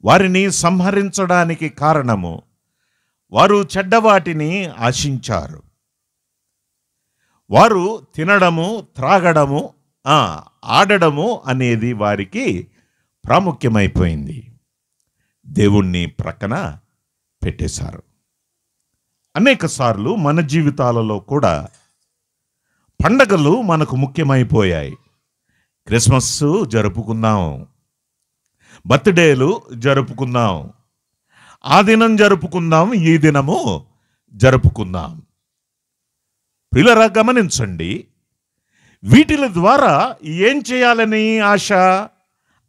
వారిని సంహరించడానికి కారణము వారు చెడ్డవాటిని ఆశించారు వారు తినడము త్రాగడము ఆడడము అనేది వారికి ప్రాముఖ్యమైపోయింది దేవుణ్ణి ప్రక్కన పెట్టేశారు అనేకసార్లు మన జీవితాలలో కూడా పండగలు మనకు ముఖ్యమైపోయాయి క్రిస్మస్ జరుపుకున్నాం బర్త్డేలు జరుపుకున్నాం ఆ దినం జరుపుకుందాం ఈ దినము జరుపుకుందాం పిల్లరా గమనించండి వీటిల ద్వారా ఏం చేయాలని ఆశ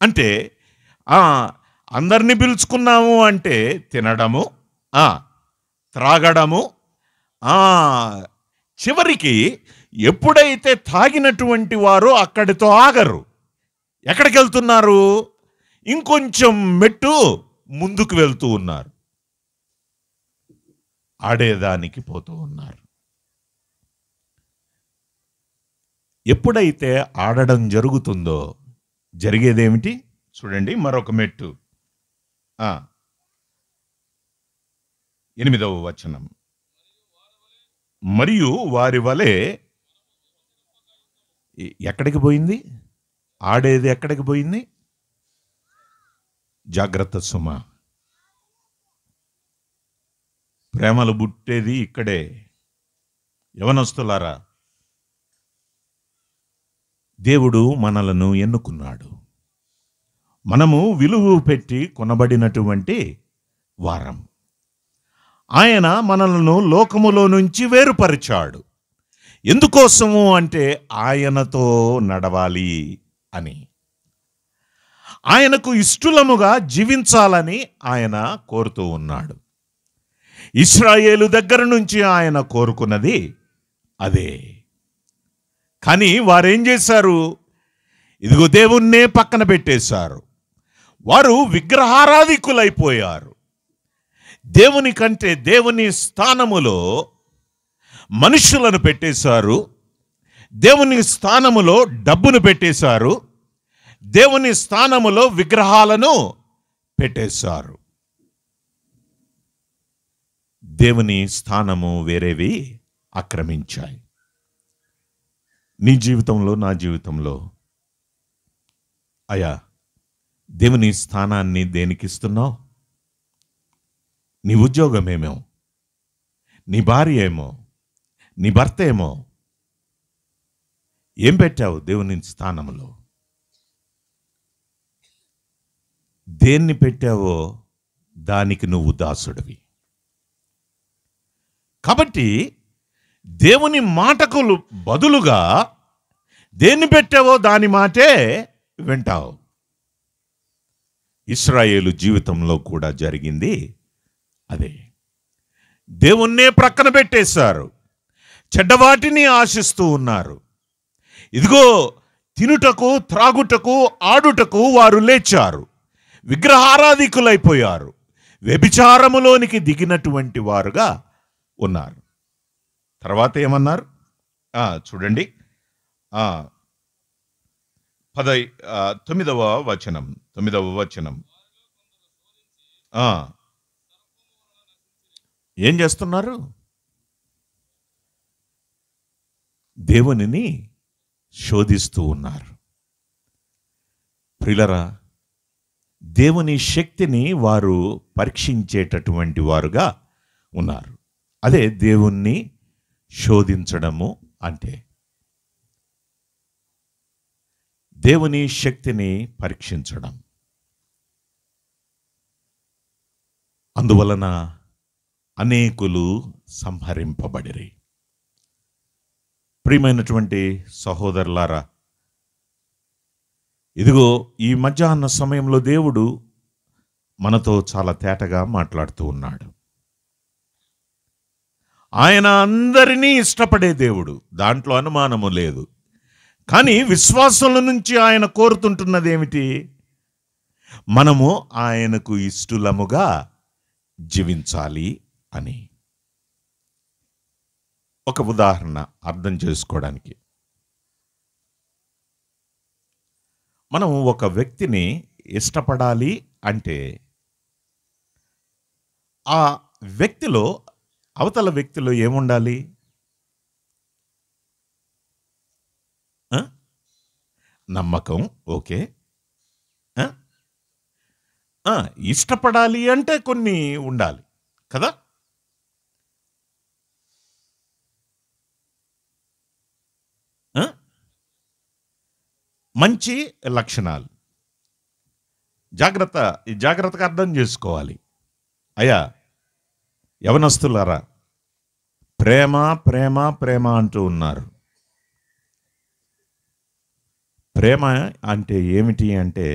అంటే అందరినీ పిలుచుకున్నాము అంటే తినడము త్రాగడము చివరికి ఎప్పుడైతే తాగినటువంటి వారు అక్కడితో ఆగరు ఎక్కడికి వెళ్తున్నారు ఇంకొంచెం మెట్టు ముందుకు వెళ్తూ ఉన్నారు ఆడేదానికి పోతూ ఉన్నారు ఎప్పుడైతే ఆడడం జరుగుతుందో జరిగేదేమిటి చూడండి మరొక మెట్టు ఎనిమిదవ వచనం మరియు వారి వలె ఎక్కడికి పోయింది ఆడేది ఎక్కడికి పోయింది జాగ్రత్త సుమ ప్రేమలు పుట్టేది ఇక్కడే యవనస్తులారా దేవుడు మనలను ఎన్నుకున్నాడు మనము విలువ పెట్టి కొనబడినటువంటి వారం ఆయన మనలను లోకములో నుంచి వేరుపరిచాడు ఎందుకోసము అంటే ఆయనతో నడవాలి అని ఆయనకు ఇష్టలముగా జీవించాలని ఆయన కోరుతూ ఉన్నాడు ఇస్రాయేలు దగ్గర నుంచి ఆయన కోరుకున్నది అదే కానీ వారేం చేశారు ఇదిగో దేవుణ్ణే పక్కన పెట్టేశారు వారు విగ్రహారాధికులైపోయారు దేవుని కంటే దేవుని స్థానములో మనుషులను పెట్టేశారు దేవుని స్థానములో డబ్బును పెట్టేశారు దేవుని స్థానములో విగ్రహాలను పెట్టేశారు దేవుని స్థానము వేరేవి ఆక్రమించాయి నీ జీవితంలో నా జీవితంలో అయా దేవుని స్థానాన్ని దేనికి ఇస్తున్నావు నీ ఉద్యోగం ఏమో నీ భార్య ఏమో నీ భర్త ఏమో ఏం పెట్టావు దేవుని స్థానంలో దేన్ని పెట్టావో దానికి నువ్వు దాసుడివి కాబట్టి దేవుని మాటకులు బదులుగా దేన్ని పెట్టావో దాని మాటే వింటావు ఇస్రాయేలు జీవితంలో కూడా జరిగింది అదే దేవుణ్ణే ప్రక్కన పెట్టేశారు చెడ్డవాటిని ఆశిస్తూ ఉన్నారు ఇదిగో తినుటకు త్రాగుటకు ఆడుటకు వారు లేచారు విగ్రహారాధికులైపోయారు వ్యభిచారములోనికి దిగినటువంటి వారుగా ఉన్నారు తర్వాత ఏమన్నారు చూడండి పద తొమ్మిదవ వచనం తొమ్మిదవ వచనం ఏం చేస్తున్నారు దేవునిని శోధిస్తూ ఉన్నారు ప్రిలరా దేవుని శక్తిని వారు పరీక్షించేటటువంటి వారుగా ఉన్నారు అదే దేవుణ్ణి శోధించడము అంటే దేవుని శక్తిని పరీక్షించడం అందువలన అనేకులు సంహరింపబడిరి ప్రియమైనటువంటి సహోదరులారా ఇదిగో ఈ మధ్యాహ్న సమయంలో దేవుడు మనతో చాలా తేటగా మాట్లాడుతూ ఉన్నాడు ఆయన అందరినీ ఇష్టపడే దేవుడు దాంట్లో అనుమానము లేదు కానీ విశ్వాసముల నుంచి ఆయన కోరుతుంటున్నది ఏమిటి మనము ఆయనకు ఇష్టలముగా జీవించాలి అని ఒక ఉదాహరణ అర్థం చేసుకోవడానికి మనం ఒక వ్యక్తిని ఇష్టపడాలి అంటే ఆ వ్యక్తిలో అవతల వ్యక్తిలో ఏముండాలి నమ్మకం ఓకే ఇష్టపడాలి అంటే కొన్ని ఉండాలి కదా మంచి లక్షణాలు జాగ్రత్త ఈ జాగ్రత్తగా అర్థం చేసుకోవాలి అయ్యా యవనస్తులారా ప్రేమ ప్రేమ ప్రేమ అంటూ ఉన్నారు ప్రేమ అంటే ఏమిటి అంటే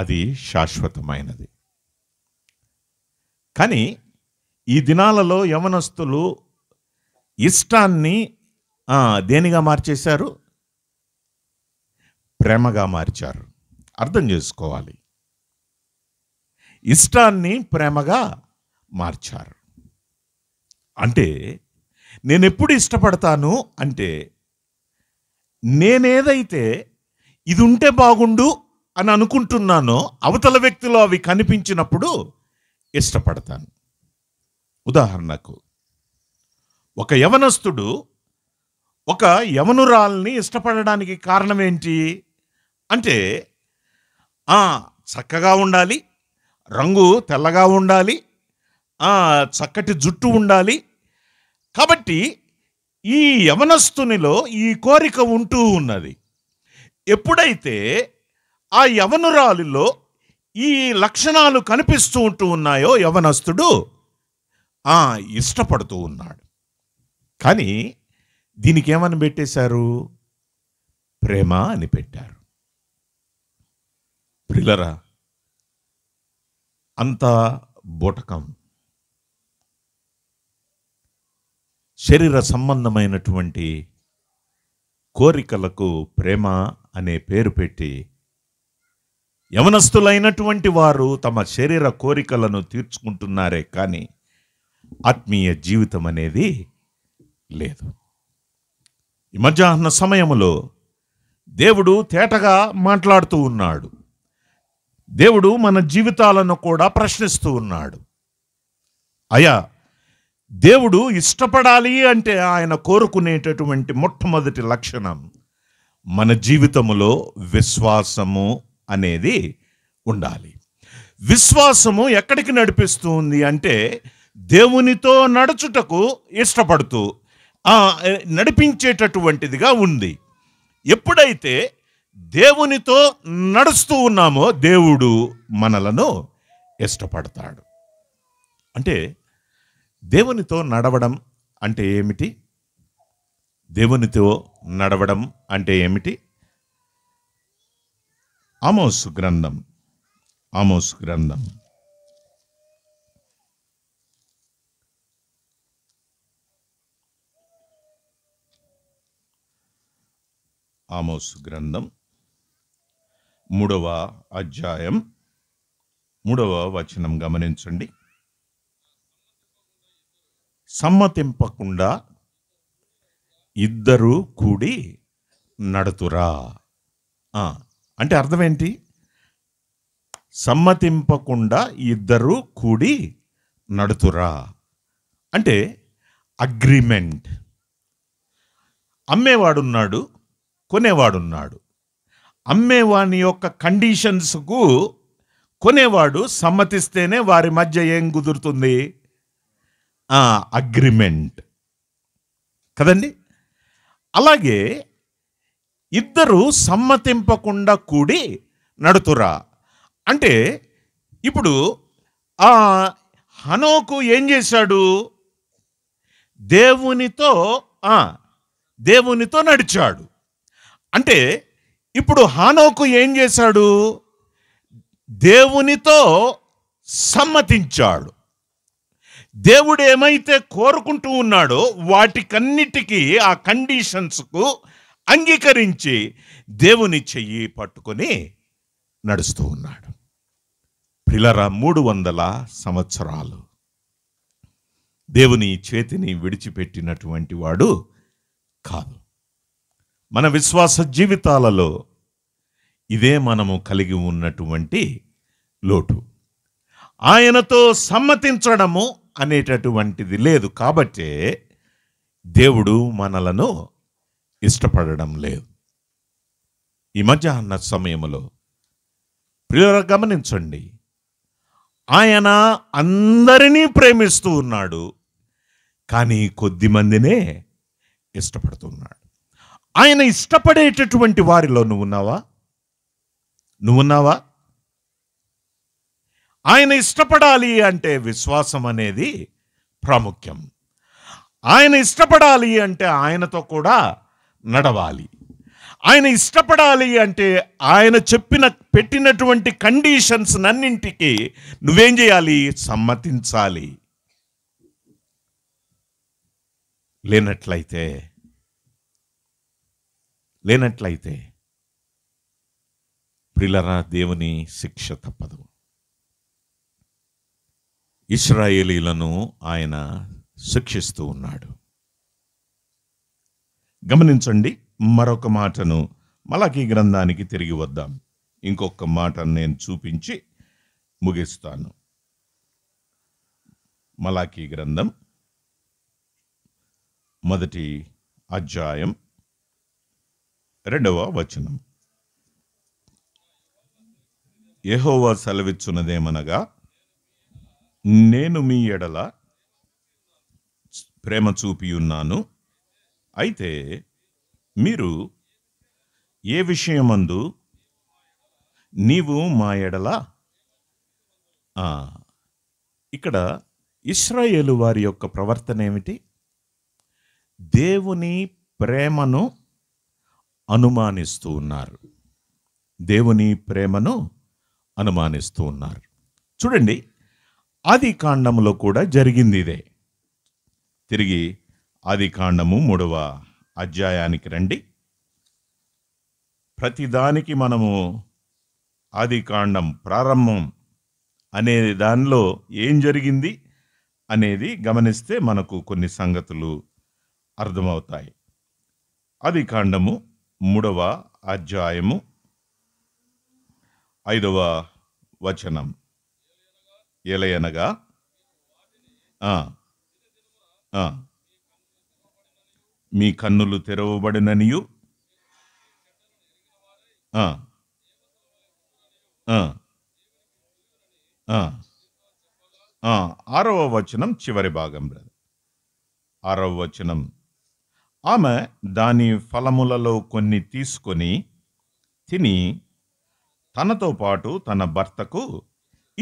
అది శాశ్వతమైనది కానీ ఈ దినాలలో యవనస్తులు ఇష్టాన్ని దేనిగా మార్చేశారు ప్రేమగా మార్చారు అర్థం చేసుకోవాలి ఇష్టాన్ని ప్రేమగా మార్చారు అంటే నేను ఎప్పుడు ఇష్టపడతాను అంటే నేనేదైతే ఇది ఉంటే బాగుండు అని అనుకుంటున్నానో అవతల వ్యక్తిలో అవి కనిపించినప్పుడు ఇష్టపడతాను ఉదాహరణకు ఒక యవనస్తుడు ఒక యవనురాల్ని ఇష్టపడడానికి కారణం ఏంటి అంటే చక్కగా ఉండాలి రంగు తెల్లగా ఉండాలి చక్కటి జుట్టు ఉండాలి కాబట్టి ఈ యవనస్తునిలో ఈ కోరిక ఉంటూ ఉన్నది ఎప్పుడైతే ఆ యవనురాలిలో ఈ లక్షణాలు కనిపిస్తూ ఉంటూ ఉన్నాయో యవనస్తుడు ఇష్టపడుతూ ఉన్నాడు కానీ దీనికి ఏమని పెట్టేశారు ప్రేమ అని పెట్టారు ప్రిలరా అంత బోటకం శరీర సంబంధమైనటువంటి కోరికలకు ప్రేమ అనే పేరు పెట్టి యవనస్తులైనటువంటి వారు తమ శరీర కోరికలను తీర్చుకుంటున్నారే కానీ ఆత్మీయ జీవితం అనేది లేదు ఈ మధ్యాహ్న సమయంలో దేవుడు తేటగా మాట్లాడుతూ ఉన్నాడు దేవుడు మన జీవితాలను కూడా ప్రశ్నిస్తూ ఉన్నాడు అయా దేవుడు ఇష్టపడాలి అంటే ఆయన కోరుకునేటటువంటి మొట్టమొదటి లక్షణం మన జీవితంలో విశ్వాసము అనేది ఉండాలి విశ్వాసము ఎక్కడికి నడిపిస్తుంది అంటే దేవునితో నడుచుటకు ఇష్టపడుతూ నడిపించేటటువంటిదిగా ఉంది ఎప్పుడైతే దేవునితో నడుస్తూ ఉన్నామో దేవుడు మనలను ఇష్టపడతాడు అంటే దేవునితో నడవడం అంటే ఏమిటి దేవునితో నడవడం అంటే ఏమిటి ఆమోసు గ్రంథం ఆమోసు గ్రంథం ఆమోసు గ్రంథం మూడవ అధ్యాయం మూడవ వచనం గమనించండి సమ్మతింపకుండా ఇద్దరు కూడి నడుతురా అంటే అర్థం ఏంటి సమ్మతింపకుండా ఇద్దరు కూడి నడుతురా అంటే అగ్రిమెంట్ అమ్మేవాడున్నాడు కొనేవాడున్నాడు అమ్మేవాని యొక్క కండిషన్స్కు కొనేవాడు సమ్మతిస్తేనే వారి మధ్య ఏం కుదురుతుంది అగ్రిమెంట్ కదండి అలాగే ఇద్దరు సమ్మతింపకుండా కూడి నడుతురా అంటే ఇప్పుడు ఆ హనోకు ఏం చేశాడు దేవునితో దేవునితో నడిచాడు అంటే ఇప్పుడు హానోకు ఏం చేశాడు దేవునితో సమ్మతించాడు దేవుడు ఏమైతే కోరుకుంటూ ఉన్నాడో వాటికన్నిటికీ ఆ కండిషన్స్కు అంగీకరించి దేవుని చెయ్యి పట్టుకొని నడుస్తూ ఉన్నాడు పిల్లర మూడు వందల సంవత్సరాలు దేవుని చేతిని విడిచిపెట్టినటువంటి వాడు కాదు మన విశ్వాస జీవితాలలో ఇదే మనము కలిగి ఉన్నటువంటి లోటు ఆయనతో సమ్మతించడము అనేటటువంటిది లేదు కాబట్టే దేవుడు మనలను ఇష్టపడడం లేదు ఈ మధ్యాహ్న సమయంలో ప్రియుల గమనించండి ఆయన అందరినీ ప్రేమిస్తూ ఉన్నాడు కానీ కొద్దిమందినే ఇష్టపడుతున్నాడు ఆయన ఇష్టపడేటటువంటి వారిలో నువ్వు నువ్వు నువ్వున్నావా ఆయన ఇష్టపడాలి అంటే విశ్వాసం అనేది ప్రాముఖ్యం ఆయన ఇష్టపడాలి అంటే ఆయనతో కూడా నడవాలి ఆయన ఇష్టపడాలి అంటే ఆయన చెప్పిన పెట్టినటువంటి కండిషన్స్ నన్నింటికి నువ్వేం చేయాలి సమ్మతించాలి లేనట్లయితే లేనట్లయితే ప్రిలరా దేవుని శిక్ష తప్పదు ఇస్రాయేలీలను ఆయన శిక్షిస్తూ ఉన్నాడు గమనించండి మరొక మాటను మలకీ గ్రంథానికి తిరిగి వద్దాం ఇంకొక మాటను నేను చూపించి ముగిస్తాను మలాఖీ గ్రంథం మొదటి అధ్యాయం రెండవ వచనం యహోవా సెలవిచ్చున్నదేమనగా నేను మీ ఎడల ప్రేమ చూపి ఉన్నాను అయితే మీరు ఏ విషయమందు నీవు మా ఎడల ఇక్కడ ఇస్రాయేలు వారి యొక్క ప్రవర్తన ఏమిటి దేవుని ప్రేమను అనుమానిస్తూ ఉన్నారు దేవుని ప్రేమను అనుమానిస్తూ ఉన్నారు చూడండి ఆది కాండంలో కూడా జరిగింది ఇదే తిరిగి ఆది కాండము మూడవ అధ్యాయానికి రండి ప్రతిదానికి మనము ఆది కాండం ప్రారంభం అనే దానిలో ఏం జరిగింది అనేది గమనిస్తే మనకు కొన్ని సంగతులు అర్థమవుతాయి ఆది కాండము మూడవ అధ్యాయము ఐదవ వచనం ఎలయనగా మీ కన్నులు తెరవబడిననియు ఆరవ వచనం చివరి భాగం ఆరవ వచనం ఆమె దాని ఫలములలో కొన్ని తీసుకొని తిని తనతో పాటు తన భర్తకు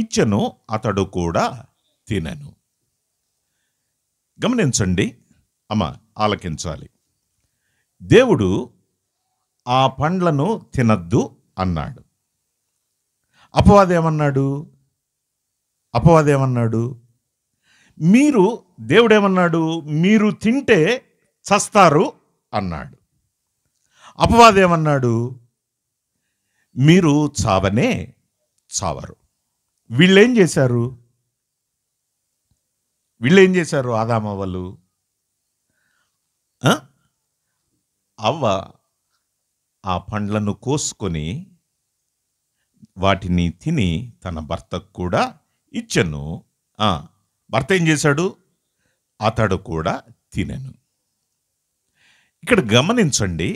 ఇచ్చను అతడు కూడా తినను గమనించండి అమ్మ ఆలకించాలి దేవుడు ఆ పండ్లను తినద్దు అన్నాడు అపవాదేమన్నాడు అపవాదేమన్నాడు మీరు దేవుడేమన్నాడు మీరు తింటే చస్తారు అన్నాడు అపవాదేమన్నాడు మీరు చావనే చావరు వీళ్ళేం చేశారు వీళ్ళేం చేశారు ఆదామవ్వలు అవ్వ ఆ పండ్లను కోసుకొని వాటిని తిని తన భర్తకు కూడా ఇచ్చను భర్త ఏం చేశాడు అతడు కూడా తినను ఇక్కడ గమనించండి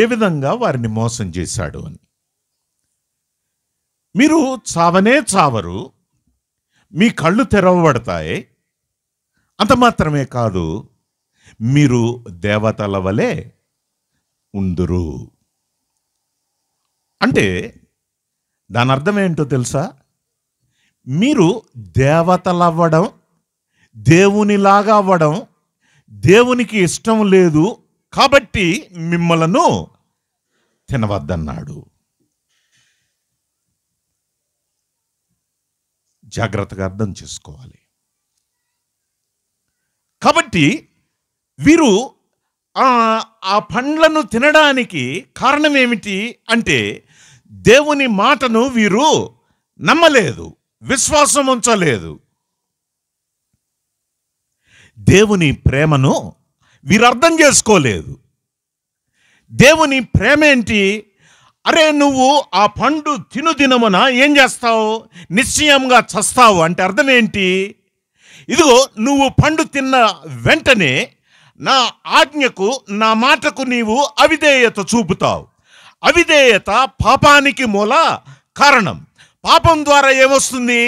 ఏ విధంగా వారిని మోసం చేశాడు అని మీరు చావనే చావరు మీ కళ్ళు తెరవబడతాయి అంత మాత్రమే కాదు మీరు దేవతల వలె ఉందురు అంటే దాని అర్థం ఏంటో తెలుసా మీరు దేవతలవ్వడం దేవునిలాగా అవ్వడం దేవునికి ఇష్టం లేదు కాబట్టి మిమ్మలను తినవద్దన్నాడు జాగ్రత్తగా అర్థం చేసుకోవాలి కాబట్టి వీరు ఆ పండ్లను తినడానికి కారణం ఏమిటి అంటే దేవుని మాటను వీరు నమ్మలేదు విశ్వాసం ఉంచలేదు దేవుని ప్రేమను వీరు అర్థం చేసుకోలేదు దేవుని ప్రేమ ఏంటి అరే నువ్వు ఆ పండు తిను దినమున ఏం చేస్తావు నిశ్చయంగా చస్తావు అంటే అర్థం ఏంటి ఇదిగో నువ్వు పండు తిన్న వెంటనే నా ఆజ్ఞకు నా మాటకు నీవు అవిధేయత చూపుతావు అవిధేయత పాపానికి మూల కారణం పాపం ద్వారా ఏమొస్తుంది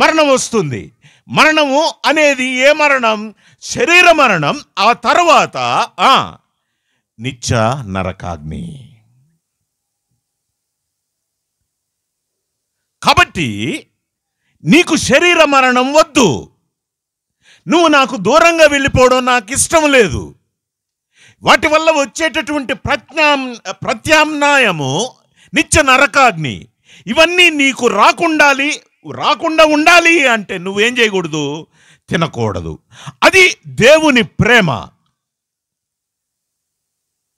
మరణం వస్తుంది మరణము అనేది ఏ మరణం శరీర మరణం ఆ తర్వాత నిత్య నరకాగ్ని కాబట్టి నీకు శరీర మరణం వద్దు నువ్వు నాకు దూరంగా వెళ్ళిపోవడం నాకు ఇష్టం లేదు వాటి వల్ల వచ్చేటటువంటి ప్రజ్ఞా ప్రత్యామ్నాయము నిత్య నరకాగ్ని ఇవన్నీ నీకు రాకుండాలి రాకుండా ఉండాలి అంటే నువ్వేం చేయకూడదు తినకూడదు అది దేవుని ప్రేమ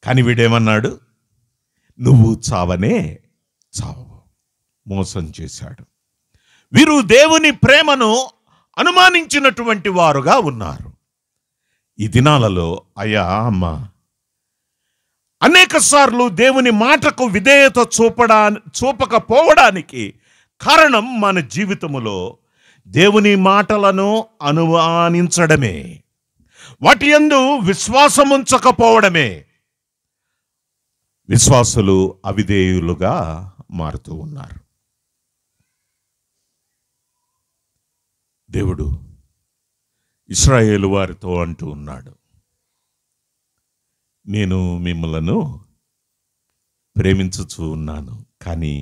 కానీ వీడేమన్నాడు నువ్వు చావనే చావు మోసం చేశాడు వీరు దేవుని ప్రేమను అనుమానించినటువంటి వారుగా ఉన్నారు ఈ దినాలలో అయ్యా అమ్మ అనేక సార్లు దేవుని మాటకు విధేయత చూపడా చూపకపోవడానికి కారణం మన జీవితములో దేవుని మాటలను అనుమానించడమే వాటి ఎందు విశ్వాసం ఉంచకపోవడమే విశ్వాసులు అవిధేయులుగా మారుతూ ఉన్నారు దేవుడు ఇస్రాయేలు వారితో అంటూ ఉన్నాడు నేను మిమ్మలను ప్రేమించుచూ ఉన్నాను కానీ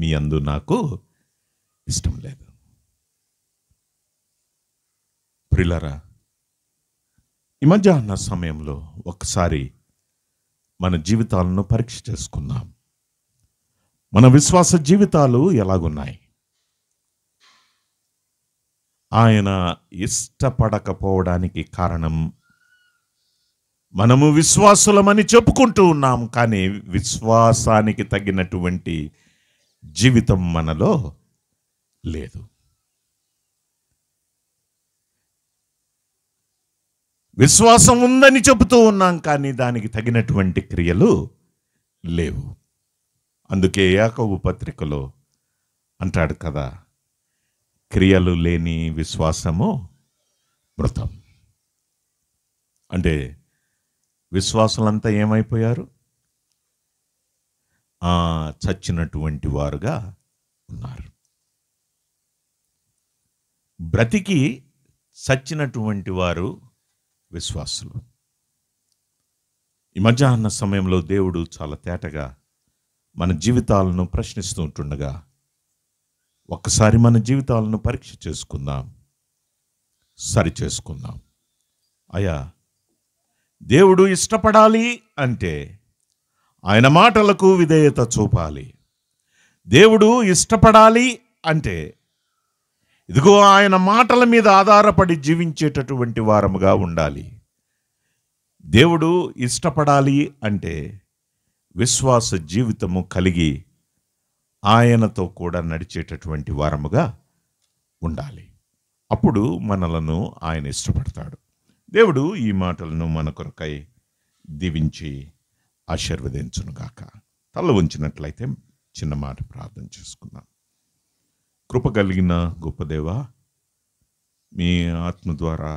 మీ అందు నాకు ఇష్టం లేదు ప్రిలరా ఈ మధ్యాహ్న సమయంలో ఒకసారి మన జీవితాలను పరీక్ష చేసుకుందాం మన విశ్వాస జీవితాలు ఎలాగున్నాయి ఆయన ఇష్టపడకపోవడానికి కారణం మనము విశ్వాసులమని చెప్పుకుంటూ ఉన్నాం కానీ విశ్వాసానికి తగినటువంటి జీవితం మనలో లేదు విశ్వాసం ఉందని చెబుతూ ఉన్నాం కానీ దానికి తగినటువంటి క్రియలు లేవు అందుకే యాకవు పత్రికలో అంటాడు కదా క్రియలు లేని విశ్వాసము మృతం అంటే విశ్వాసులంతా ఏమైపోయారు చచ్చినటువంటి వారుగా ఉన్నారు బ్రతికి చచ్చినటువంటి వారు విశ్వాసులు ఈ మధ్యాహ్న సమయంలో దేవుడు చాలా తేటగా మన జీవితాలను ప్రశ్నిస్తూ ఉంటుండగా ఒక్కసారి మన జీవితాలను పరీక్ష చేసుకుందాం సరి చేసుకుందాం అయా దేవుడు ఇష్టపడాలి అంటే ఆయన మాటలకు విధేయత చూపాలి దేవుడు ఇష్టపడాలి అంటే ఇదిగో ఆయన మాటల మీద ఆధారపడి జీవించేటటువంటి వారముగా ఉండాలి దేవుడు ఇష్టపడాలి అంటే విశ్వాస జీవితము కలిగి ఆయనతో కూడా నడిచేటటువంటి వారముగా ఉండాలి అప్పుడు మనలను ఆయన ఇష్టపడతాడు దేవుడు ఈ మాటలను మన కొరకై దీవించి ఆశీర్వదించునుగాక తల ఉంచినట్లయితే చిన్న మాట ప్రార్థన చేసుకుందాం కృప కలిగిన గొప్పదేవ మీ ఆత్మ ద్వారా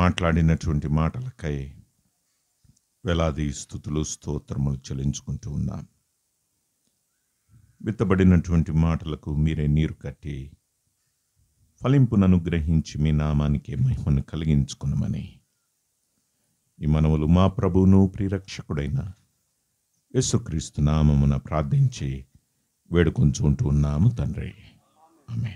మాట్లాడినటువంటి మాటలకై వేలాది స్థుతులు స్తోత్రములు చెల్లించుకుంటూ ఉన్నాం విత్తబడినటువంటి మాటలకు మీరే నీరు కట్టి ఫలింపును అనుగ్రహించి మీ నామానికి మహిమను కలిగించుకునమని ఈ మనవులు మా ప్రభువును ప్రిరక్షకుడైన యేసుక్రీస్తు నామమున ప్రార్థించి వేడుకొంచుకుంటూ ఉన్నాము తండ్రి ఆమె